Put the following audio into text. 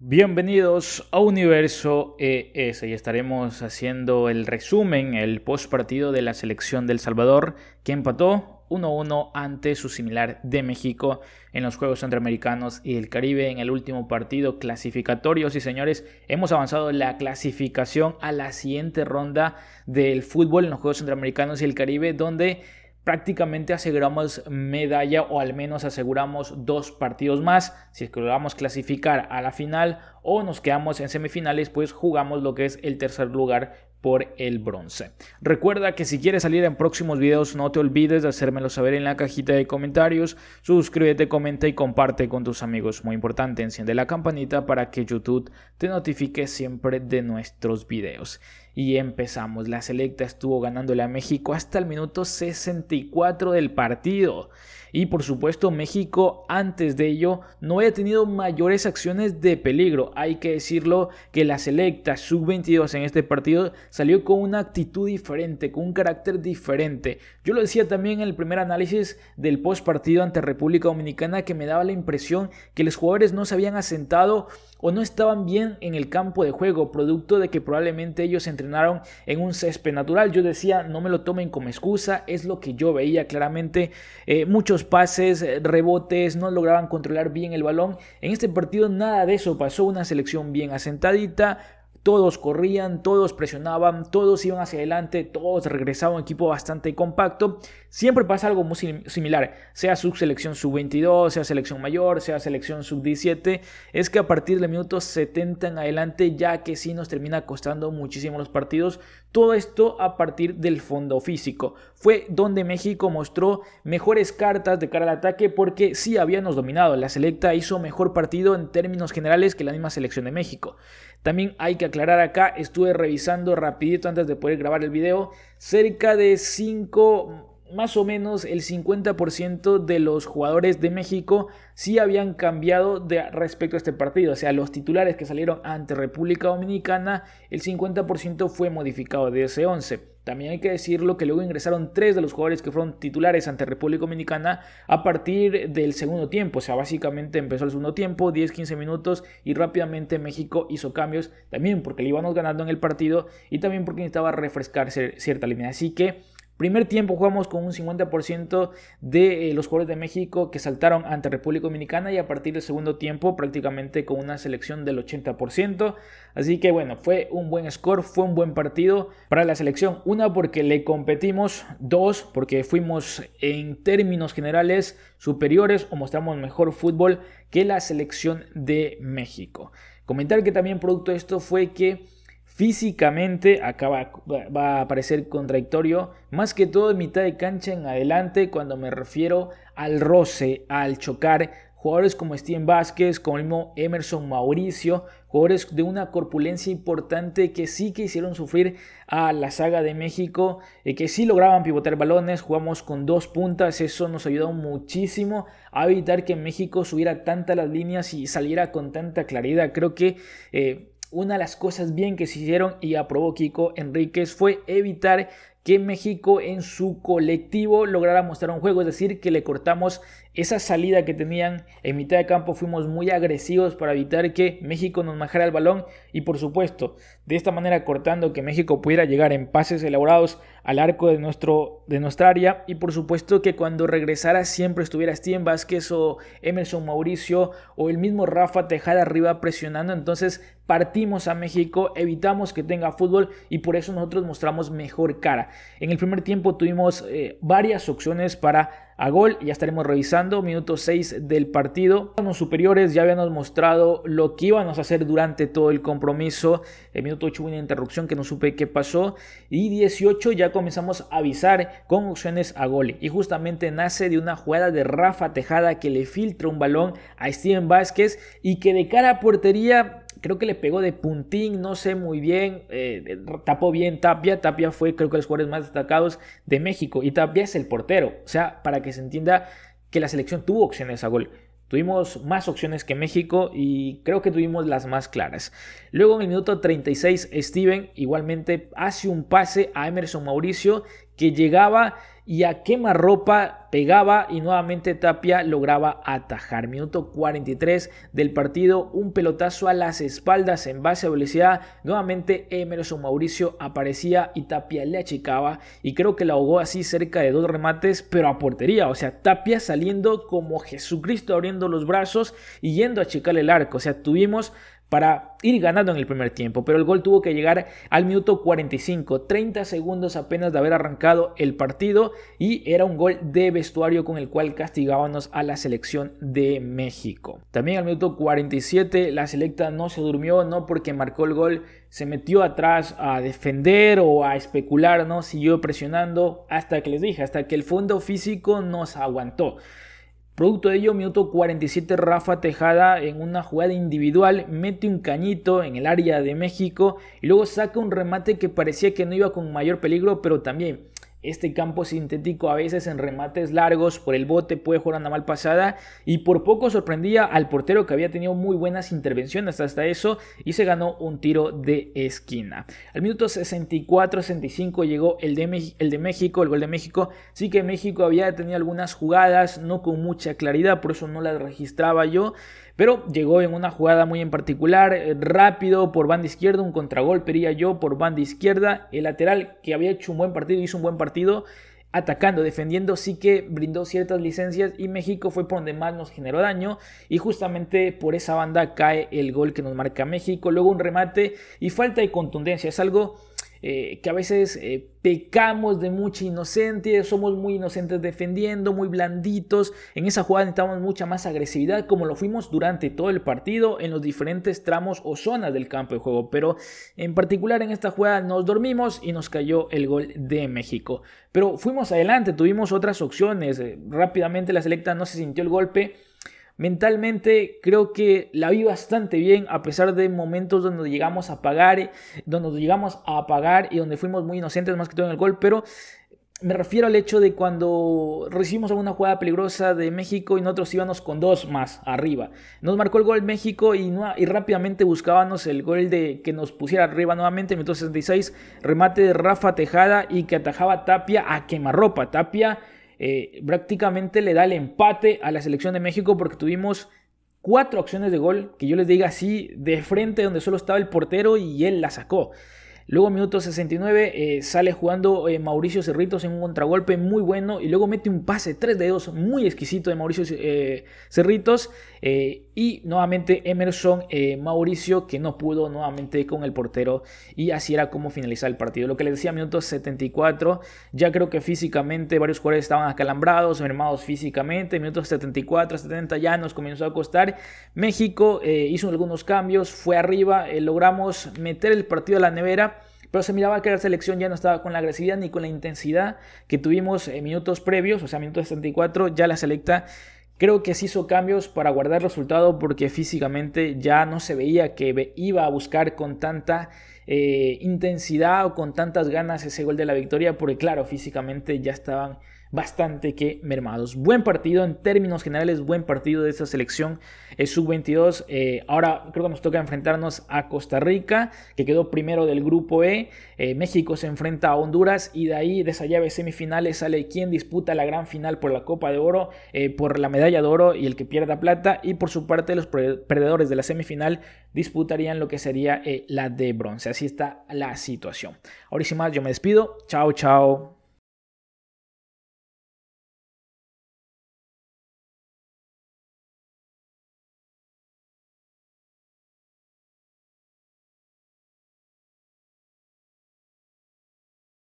Bienvenidos a Universo ES y estaremos haciendo el resumen, el post partido de la selección del Salvador que empató 1-1 ante su similar de México en los Juegos Centroamericanos y el Caribe en el último partido clasificatorio. Y señores, hemos avanzado la clasificación a la siguiente ronda del fútbol en los Juegos Centroamericanos y el Caribe donde prácticamente aseguramos medalla o al menos aseguramos dos partidos más. Si es que logramos clasificar a la final o nos quedamos en semifinales, pues jugamos lo que es el tercer lugar por el bronce. Recuerda que si quieres salir en próximos videos no te olvides de hacérmelo saber en la cajita de comentarios, suscríbete, comenta y comparte con tus amigos. Muy importante, enciende la campanita para que YouTube te notifique siempre de nuestros videos. Y empezamos, la selecta estuvo ganándole a México hasta el minuto 64 del partido. Y por supuesto México antes de ello no había tenido mayores acciones de peligro. Hay que decirlo que la selecta sub-22 en este partido salió con una actitud diferente, con un carácter diferente. Yo lo decía también en el primer análisis del post partido ante República Dominicana que me daba la impresión que los jugadores no se habían asentado o no estaban bien en el campo de juego, producto de que probablemente ellos entrenaron en un césped natural. Yo decía, no me lo tomen como excusa, es lo que yo veía claramente. Eh, muchos pases, eh, rebotes, no lograban controlar bien el balón. En este partido nada de eso pasó, una selección bien asentadita, todos corrían, todos presionaban, todos iban hacia adelante, todos regresaban un equipo bastante compacto. Siempre pasa algo muy similar, sea subselección sub-22, sea selección mayor, sea selección sub-17, es que a partir del minutos 70 en adelante, ya que sí nos termina costando muchísimo los partidos, todo esto a partir del fondo físico. Fue donde México mostró mejores cartas de cara al ataque porque sí habíamos dominado. La selecta hizo mejor partido en términos generales que la misma selección de México. También hay que aclarar acá, estuve revisando rapidito antes de poder grabar el video, cerca de 5 más o menos el 50% de los jugadores de México sí habían cambiado de respecto a este partido. O sea, los titulares que salieron ante República Dominicana, el 50% fue modificado de ese 11. También hay que decirlo que luego ingresaron tres de los jugadores que fueron titulares ante República Dominicana a partir del segundo tiempo. O sea, básicamente empezó el segundo tiempo, 10-15 minutos y rápidamente México hizo cambios también porque le íbamos ganando en el partido y también porque necesitaba refrescar cierta línea. Así que Primer tiempo jugamos con un 50% de eh, los jugadores de México que saltaron ante República Dominicana y a partir del segundo tiempo prácticamente con una selección del 80%. Así que bueno, fue un buen score, fue un buen partido para la selección. Una porque le competimos, dos porque fuimos en términos generales superiores o mostramos mejor fútbol que la selección de México. Comentar que también producto de esto fue que Físicamente acaba, va a parecer contradictorio, más que todo en mitad de cancha en adelante, cuando me refiero al roce, al chocar. Jugadores como Steven Vázquez, como el mismo Emerson Mauricio, jugadores de una corpulencia importante que sí que hicieron sufrir a la saga de México, eh, que sí lograban pivotar balones, jugamos con dos puntas, eso nos ayudó muchísimo a evitar que México subiera tantas las líneas y saliera con tanta claridad. Creo que eh, una de las cosas bien que se hicieron y aprobó Kiko Enríquez fue evitar que México en su colectivo lograra mostrar un juego, es decir, que le cortamos esa salida que tenían en mitad de campo fuimos muy agresivos para evitar que México nos majara el balón y por supuesto de esta manera cortando que México pudiera llegar en pases elaborados al arco de, nuestro, de nuestra área y por supuesto que cuando regresara siempre estuviera Steven Vázquez o Emerson Mauricio o el mismo Rafa Tejada arriba presionando entonces partimos a México evitamos que tenga fútbol y por eso nosotros mostramos mejor cara en el primer tiempo tuvimos eh, varias opciones para a gol. Ya estaremos revisando minuto 6 del partido. Los superiores ya habíamos mostrado lo que íbamos a hacer durante todo el compromiso. El minuto 8 hubo una interrupción que no supe qué pasó. Y 18 ya comenzamos a avisar con opciones a gol. Y justamente nace de una jugada de Rafa Tejada que le filtra un balón a Steven Vázquez y que de cara a portería creo que le pegó de puntín, no sé muy bien, eh, eh, tapó bien Tapia, Tapia fue creo que los jugadores más destacados de México y Tapia es el portero, o sea, para que se entienda que la selección tuvo opciones a gol. Tuvimos más opciones que México y creo que tuvimos las más claras. Luego en el minuto 36 Steven igualmente hace un pase a Emerson Mauricio que llegaba y a quemarropa pegaba y nuevamente Tapia lograba atajar. Minuto 43 del partido, un pelotazo a las espaldas en base a velocidad. Nuevamente Emerson Mauricio aparecía y Tapia le achicaba y creo que la ahogó así cerca de dos remates, pero a portería. O sea, Tapia saliendo como Jesucristo abriendo los brazos y yendo a achicar el arco. O sea, tuvimos para ir ganando en el primer tiempo, pero el gol tuvo que llegar al minuto 45, 30 segundos apenas de haber arrancado el partido y era un gol de vestuario con el cual castigábamos a la selección de México. También al minuto 47 la selecta no se durmió, no porque marcó el gol, se metió atrás a defender o a especular, no siguió presionando hasta que les dije, hasta que el fondo físico nos aguantó. Producto de ello, minuto 47, Rafa Tejada en una jugada individual mete un cañito en el área de México y luego saca un remate que parecía que no iba con mayor peligro, pero también este campo sintético a veces en remates largos por el bote puede jugar una mal pasada y por poco sorprendía al portero que había tenido muy buenas intervenciones hasta eso y se ganó un tiro de esquina. Al minuto 64-65 llegó el de, el de México, el gol de México. Sí que México había tenido algunas jugadas, no con mucha claridad, por eso no las registraba yo. Pero llegó en una jugada muy en particular, eh, rápido por banda izquierda, un contragolpe yo por banda izquierda. El lateral que había hecho un buen partido, hizo un buen partido, atacando, defendiendo, sí que brindó ciertas licencias y México fue por donde más nos generó daño y justamente por esa banda cae el gol que nos marca México, luego un remate y falta de contundencia, es algo eh, que a veces eh, pecamos de mucha inocencia, somos muy inocentes defendiendo, muy blanditos. En esa jugada necesitamos mucha más agresividad, como lo fuimos durante todo el partido en los diferentes tramos o zonas del campo de juego. Pero en particular en esta jugada nos dormimos y nos cayó el gol de México. Pero fuimos adelante, tuvimos otras opciones. Eh, rápidamente la selecta no se sintió el golpe Mentalmente creo que la vi bastante bien a pesar de momentos donde llegamos a pagar, donde llegamos a apagar y donde fuimos muy inocentes más que todo en el gol, pero me refiero al hecho de cuando recibimos alguna jugada peligrosa de México y nosotros íbamos con dos más arriba. Nos marcó el gol México y, rápidamente buscábamos el gol de que nos pusiera arriba nuevamente en 66, remate de Rafa Tejada y que atajaba Tapia a quemarropa. Tapia eh, prácticamente le da el empate a la selección de México porque tuvimos cuatro acciones de gol, que yo les diga así, de frente donde solo estaba el portero y él la sacó. Luego, minuto 69, eh, sale jugando eh, Mauricio Cerritos en un contragolpe muy bueno y luego mete un pase 3 dedos muy exquisito de Mauricio eh, Cerritos. y nuevamente Emerson Mauricio que no pudo nuevamente con el portero y así era como finalizar el partido. Lo que les decía, minuto 74, ya creo que físicamente varios jugadores estaban acalambrados, mermados físicamente. minutos 74, 70 ya nos comenzó a costar. México hizo algunos cambios, fue arriba, logramos meter el partido a la nevera pero se miraba que la selección ya no estaba con la agresividad ni con la intensidad que tuvimos en eh, minutos previos, o sea, minutos 74, ya la selecta creo que se hizo cambios para guardar resultado porque físicamente ya no se veía que iba a buscar con tanta eh, intensidad o con tantas ganas ese gol de la victoria, porque claro, físicamente ya estaban bastante que mermados. Buen partido en términos generales, buen partido de esta selección es eh, sub-22. Eh, ahora creo que nos toca enfrentarnos a Costa Rica, que quedó primero del grupo E. Eh, México se enfrenta a Honduras y de ahí, de esa llave semifinales, sale quien disputa la gran final por la Copa de Oro, por la medalla de oro y el que pierda plata. Y por su parte, los perdedores de la semifinal disputarían lo que sería la de bronce. Así está la situación. Ahora sin más, yo me despido. Chao, chao.